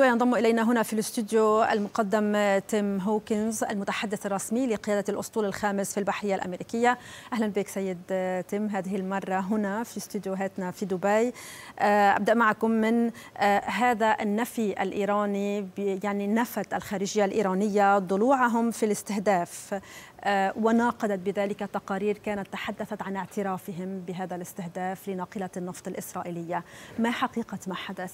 ينضم إلينا هنا في الاستوديو المقدم تيم هوكنز المتحدث الرسمي لقيادة الأسطول الخامس في البحرية الأمريكية أهلا بك سيد تيم هذه المرة هنا في استوديوهاتنا في دبي آه، أبدأ معكم من آه، هذا النفي الإيراني يعني نفت الخارجية الإيرانية ضلوعهم في الاستهداف آه، وناقضت بذلك تقارير كانت تحدثت عن اعترافهم بهذا الاستهداف لناقلة النفط الإسرائيلية ما حقيقة ما حدث؟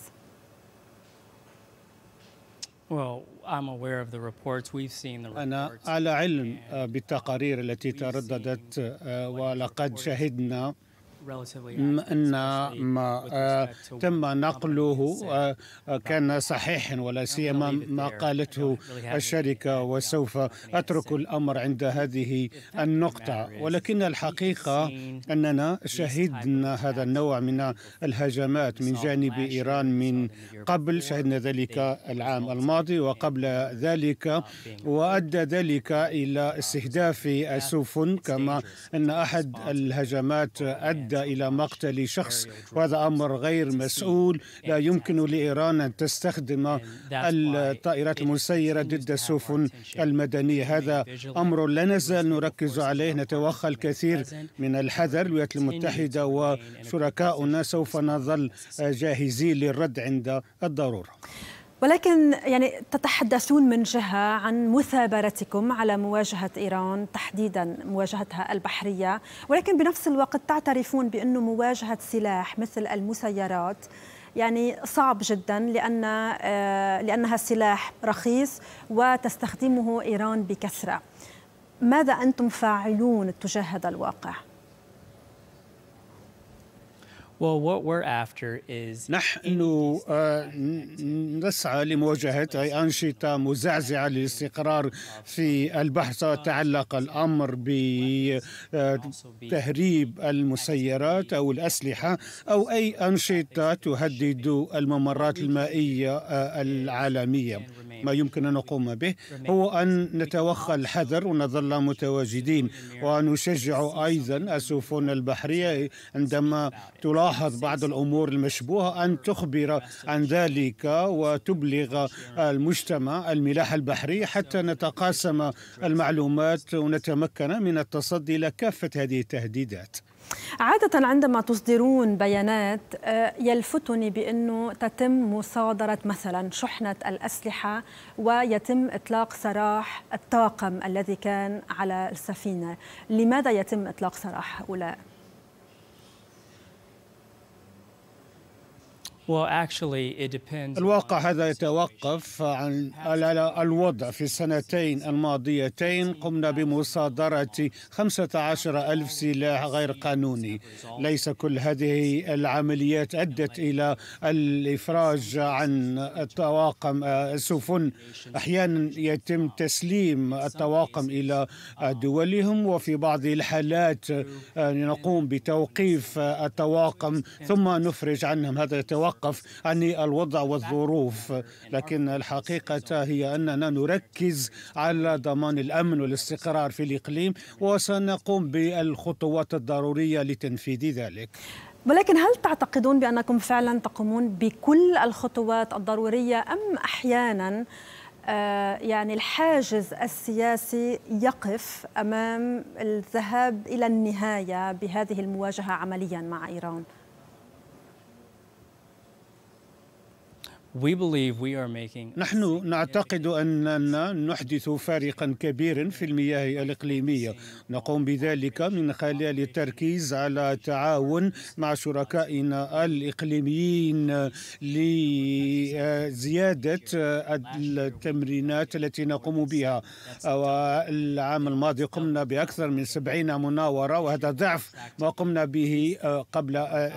Well, I'm aware of the reports. We've seen the reports. أنا على علم بالتقارير التي ترددت ولقد شهدنا أن ما آه، تم نقله آه، آه، كان um, صحيحا ولا سيما ما قالته الشركة وسوف أترك الأمر عند هذه النقطة ولكن الحقيقة أننا شهدنا هذا النوع من الهجمات من جانب إيران من قبل شهدنا ذلك العام الماضي وقبل um, ذلك وأدى ذلك إلى um, استهداف السفن كما أن أحد الهجمات أدى ادى الى مقتل شخص وهذا امر غير مسؤول لا يمكن لايران ان تستخدم الطائرات المسيره ضد السفن المدنيه هذا امر لا نزال نركز عليه نتوخى الكثير من الحذر الولايات المتحده وشركاؤنا سوف نظل جاهزين للرد عند الضروره ولكن يعني تتحدثون من جهة عن مثابرتكم على مواجهة إيران تحديدا مواجهتها البحرية ولكن بنفس الوقت تعترفون بأن مواجهة سلاح مثل المسيرات يعني صعب جدا لأن آه، لأنها سلاح رخيص وتستخدمه إيران بكثرة ماذا أنتم فاعلون تجاه هذا الواقع؟ Well, what we're after is نحن آه، نسعى لمواجهة أي أنشطة مزعزعة للاستقرار في البحر سواء تعلق الأمر بتهريب آه، المسيرات أو الأسلحة أو أي أنشطة تهدد الممرات المائية آه، العالمية ما يمكن أن نقوم به هو أن نتوخى الحذر ونظل متواجدين ونشجع أيضا السفن البحرية عندما تلاحظ تلاحظ بعض الأمور المشبوهة أن تخبر عن ذلك وتبلغ المجتمع الملاحه البحريه حتى نتقاسم المعلومات ونتمكن من التصدي لكافة هذه التهديدات عادة عندما تصدرون بيانات آه، يلفتني بأنه تتم مصادرة مثلا شحنة الأسلحة ويتم إطلاق سراح الطاقم الذي كان على السفينة لماذا يتم إطلاق سراح هؤلاء؟ الواقع هذا يتوقف عن الوضع في السنتين الماضيتين قمنا بمصادرة 15 ألف سلاح غير قانوني ليس كل هذه العمليات أدت إلى الإفراج عن الطواقم السفن آه، أحيانا يتم تسليم الطواقم إلى uh, دولهم وفي بعض الحالات آه، نقوم بتوقيف الطواقم ثم نفرج عنهم هذا يتوقف نتوقف عن الوضع والظروف لكن الحقيقة هي أننا نركز على ضمان الأمن والاستقرار في الإقليم وسنقوم بالخطوات الضرورية لتنفيذ ذلك ولكن هل تعتقدون بأنكم فعلا تقومون بكل الخطوات الضرورية أم أحيانا آه، يعني الحاجز السياسي يقف امام الذهاب الى النهايه بهذه المواجهه عمليا مع ايران نحن نعتقد أننا نحدث فارقا كبيرا في المياه الإقليمية نقوم بذلك من خلال التركيز على التعاون مع شركائنا الإقليميين لزيادة التمرينات التي نقوم بها والعام الماضي قمنا بأكثر من سبعين مناورة وهذا ضعف ما قمنا به قبل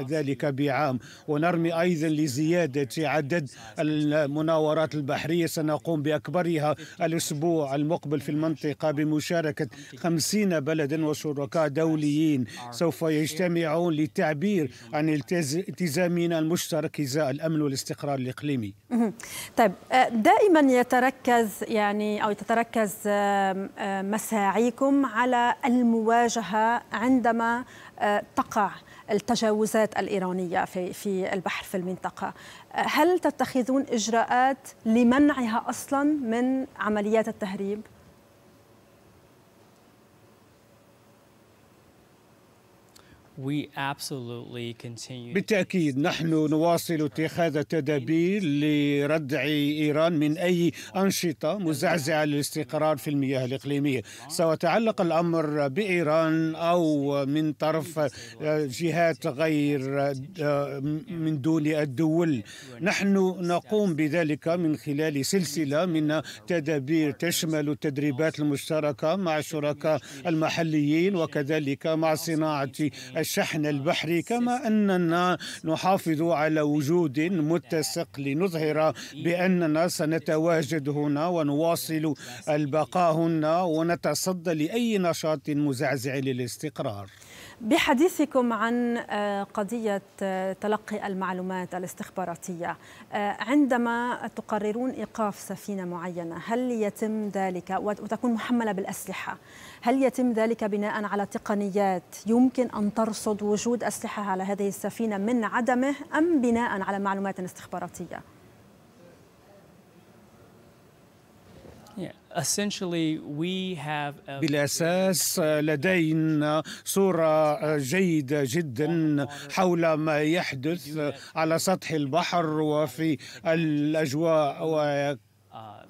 ذلك بعام ونرمي أيضا لزيادة عدد المناورات البحرية سنقوم بأكبرها الأسبوع المقبل في المنطقة بمشاركة خمسين بلدا وشركاء دوليين سوف يجتمعون للتعبير عن التزامنا المشترك إزاء الأمن والاستقرار الإقليمي طيب آه، دائما يتركز يعني أو تتركز مساعيكم على المواجهة عندما آه، تقع التجاوزات الإيرانية في في البحر في المنطقة هل تتخذون إجراءات لمنعها أصلا من عمليات التهريب؟ بالتأكيد نحن نواصل اتخاذ تدابير لردع إيران من أي أنشطة مزعزعة للاستقرار في المياه الإقليمية سواء تعلق الأمر بإيران أو من طرف جهات غير من دون الدول نحن نقوم بذلك من خلال سلسلة من تدابير تشمل التدريبات المشتركة مع الشركاء المحليين وكذلك مع صناعة الشحن البحري كما أننا نحافظ على وجود متسق لنظهر بأننا سنتواجد هنا ونواصل البقاء هنا ونتصدى لأي نشاط مزعزع للاستقرار بحديثكم عن آه، قضية آه، تلقي المعلومات الاستخباراتية آه، عندما تقررون إيقاف سفينة معينة هل يتم ذلك وتكون محملة بالأسلحة هل يتم ذلك بناء على تقنيات يمكن أن ترصد وجود أسلحة على هذه السفينة من عدمه أم بناء على معلومات استخباراتية؟ بالاساس آه، لدينا صوره آه، جيده جدا حول ما يحدث على سطح البحر وفي الاجواء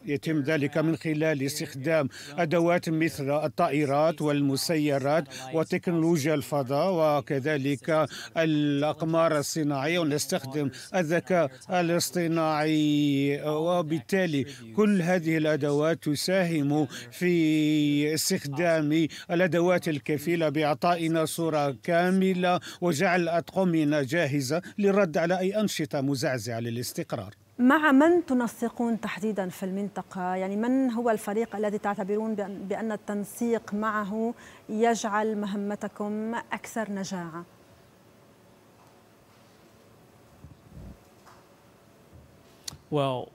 يتم ذلك من خلال استخدام أدوات مثل الطائرات والمسيرات وتكنولوجيا الفضاء وكذلك الأقمار الصناعية ونستخدم الذكاء الاصطناعي وبالتالي كل هذه الأدوات تساهم في استخدام الأدوات الكفيلة بإعطائنا صورة كاملة وجعل أطقمنا جاهزة للرد على أي أنشطة مزعزعة للاستقرار مع من تنسقون تحديدا في المنطقة؟ يعني من هو الفريق الذي تعتبرون بأن التنسيق معه يجعل مهمتكم أكثر نجاعة؟ Well,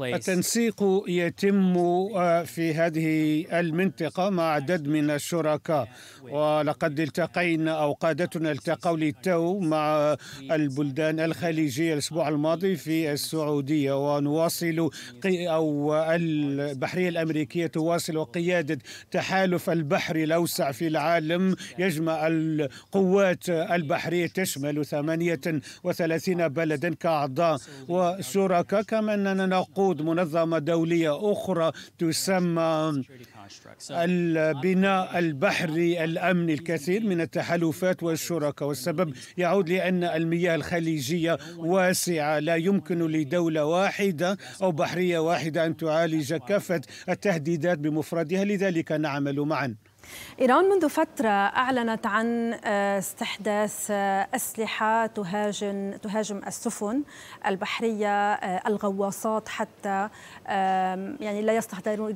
التنسيق يتم آه، في هذه المنطقة مع عدد من الشركاء ولقد التقينا أو قادتنا التقوا للتو مع البلدان الخليجية الأسبوع الماضي في السعودية ونواصل أو البحرية الأمريكية تواصل قيادة تحالف البحر الأوسع في العالم يجمع القوات البحرية تشمل 38 بلدا كأعضاء وشركاء كما أننا نقود منظمة دولية أخرى تسمى البناء البحري الأمني الكثير من التحالفات والشركاء والسبب يعود لأن المياه الخليجية واسعة لا يمكن لدولة واحدة أو بحرية واحدة أن تعالج كافة التهديدات بمفردها لذلك نعمل معا إيران منذ فترة أعلنت عن آه، استحداث آه، أسلحة تهاجم تهاجم السفن البحرية آه، الغواصات حتى يعني لا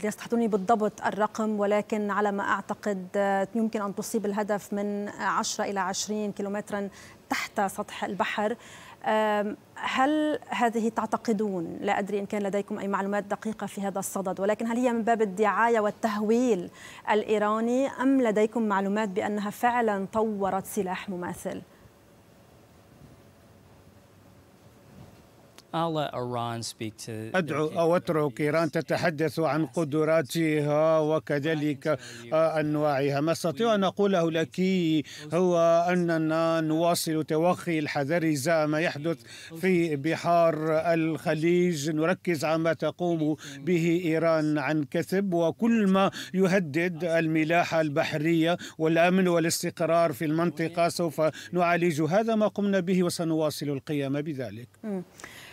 يستحضرني بالضبط الرقم ولكن على ما أعتقد يمكن أن تصيب الهدف من 10 إلى 20 كيلومترا تحت سطح البحر هل هذه تعتقدون لا أدري إن كان لديكم أي معلومات دقيقة في هذا الصدد ولكن هل هي من باب الدعاية والتهويل الإيراني أم لديكم معلومات بأنها فعلا طورت سلاح مماثل؟ أدعو أو أترك إيران تتحدث عن قدراتها وكذلك آه، أنواعها ما أستطيع أن أقوله لك هو أننا نواصل توخي الحذر إذا ما يحدث في بحار الخليج نركز على ما تقوم به إيران عن كثب وكل ما يهدد الملاحة البحرية والأمن والاستقرار في المنطقة سوف نعالج هذا ما قمنا به وسنواصل القيام بذلك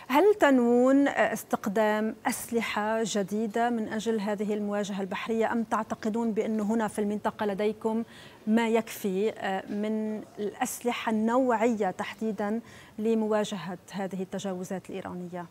هل تنوون استقدام أسلحة جديدة من أجل هذه المواجهة البحرية أم تعتقدون بأن هنا في المنطقة لديكم ما يكفي آه، من الأسلحة النوعية تحديدا لمواجهة هذه التجاوزات الإيرانية؟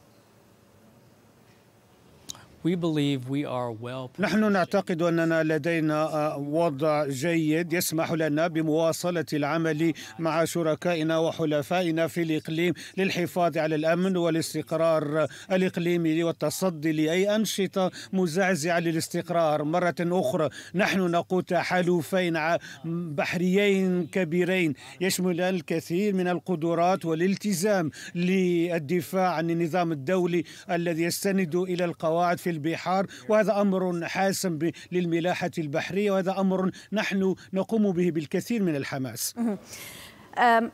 نحن نعتقد أننا لدينا آه، وضع جيد يسمح لنا بمواصلة العمل مع شركائنا وحلفائنا في الإقليم للحفاظ على الأمن والاستقرار الإقليمي والتصدي لأي أنشطة مزعزعة للاستقرار مرة أخرى نحن نقود تحالفين بحريين كبيرين يشملان الكثير من القدرات والالتزام للدفاع عن النظام الدولي الذي يستند إلى القواعد في البحار وهذا أمر حاسم للملاحة البحرية وهذا أمر نحن نقوم به بالكثير من الحماس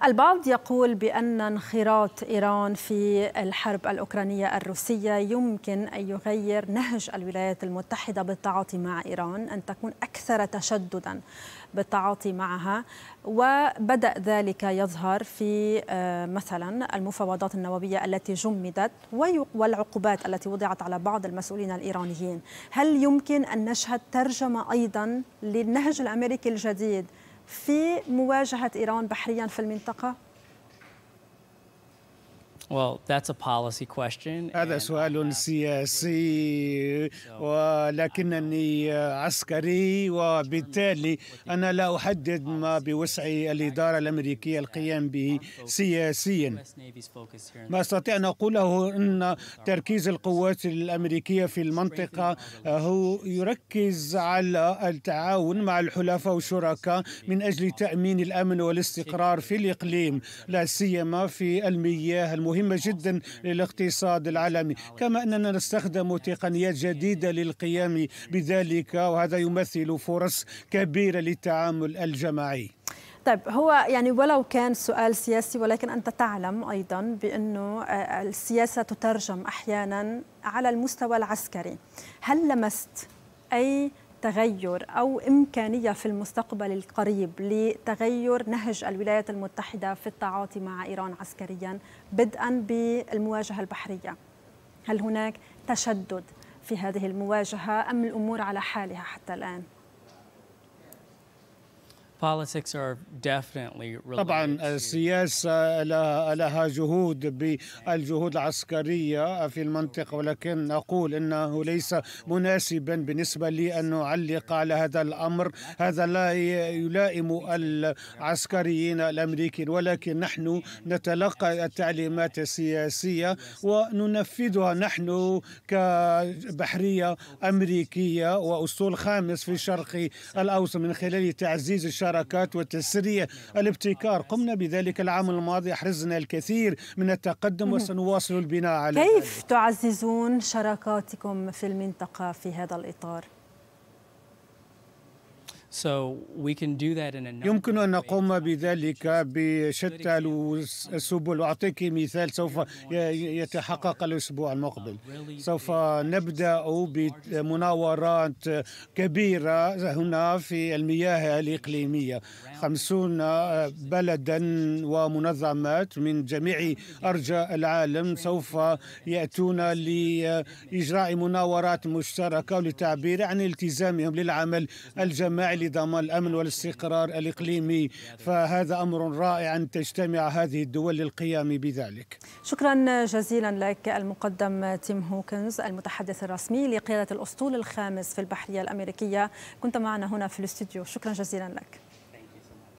البعض يقول بأن انخراط إيران في الحرب الأوكرانية الروسية يمكن أن يغير نهج الولايات المتحدة بالتعاطي مع إيران أن تكون أكثر تشددا بالتعاطي معها وبدأ ذلك يظهر في أه، مثلا المفاوضات النووية التي جمدت والعقوبات التي وضعت على بعض المسؤولين الإيرانيين هل يمكن أن نشهد ترجمة أيضا للنهج الأمريكي الجديد في مواجهة إيران بحريا في المنطقة؟ Well, that's a policy question. هذا سؤال سياسي ولكنني um, عسكري وبالتالي أنا لا أحدد ما بوسع الإدارة الأمريكية القيام به سياسيا ما أستطيع أن أقوله أن تركيز القوات الأمريكية في المنطقة آه، هو يركز على التعاون مع الحلفاء والشركاء من أجل تأمين الأمن والاستقرار في الإقليم لا سيما في المياه المهمة مهمة جدا للاقتصاد العالمي كما أننا نستخدم تقنيات جديدة للقيام بذلك وهذا يمثل فرص كبيرة للتعامل الجماعي طيب هو يعني ولو كان سؤال سياسي ولكن انت تعلم ايضا بانه آه، السياسه تترجم احيانا على المستوى العسكري، هل لمست اي تغير أو إمكانية في المستقبل القريب لتغير نهج الولايات المتحدة في التعاطي مع إيران عسكريا بدءا بالمواجهة البحرية هل هناك تشدد في هذه المواجهة أم الأمور على حالها حتى الآن؟ طبعا السياسة لها جهود بالجهود العسكرية في المنطقة ولكن أقول أنه ليس مناسبا بالنسبة لي أن نعلق على هذا الأمر هذا لا يلائم العسكريين الأمريكيين ولكن نحن نتلقى التعليمات السياسية وننفذها نحن كبحرية أمريكية وأسطول خامس في الشرق الأوسط من خلال تعزيز الشرق المشاركات وتسريع الابتكار قمنا بذلك العام الماضي أحرزنا الكثير من التقدم وسنواصل البناء عليه كيف تعززون شراكاتكم في المنطقة في هذا الإطار؟ يمكن أن نقوم بذلك بشتى السبل أعطيك مثال سوف يتحقق الأسبوع uh, المقبل سوف نبدأ بمناورات كبيرة هنا في المياه الإقليمية خمسون آه، بلدا ومنظمات من جميع أرجاء العالم سوف يأتون لإجراء آه، مناورات مشتركة ولتعبير عن التزامهم للعمل الجماعي لضمان الامن والاستقرار الاقليمي فهذا امر رائع ان تجتمع هذه الدول للقيام بذلك. شكرا جزيلا لك المقدم تيم هوكنز المتحدث الرسمي لقياده الاسطول الخامس في البحريه الامريكيه كنت معنا هنا في الاستوديو شكرا جزيلا لك.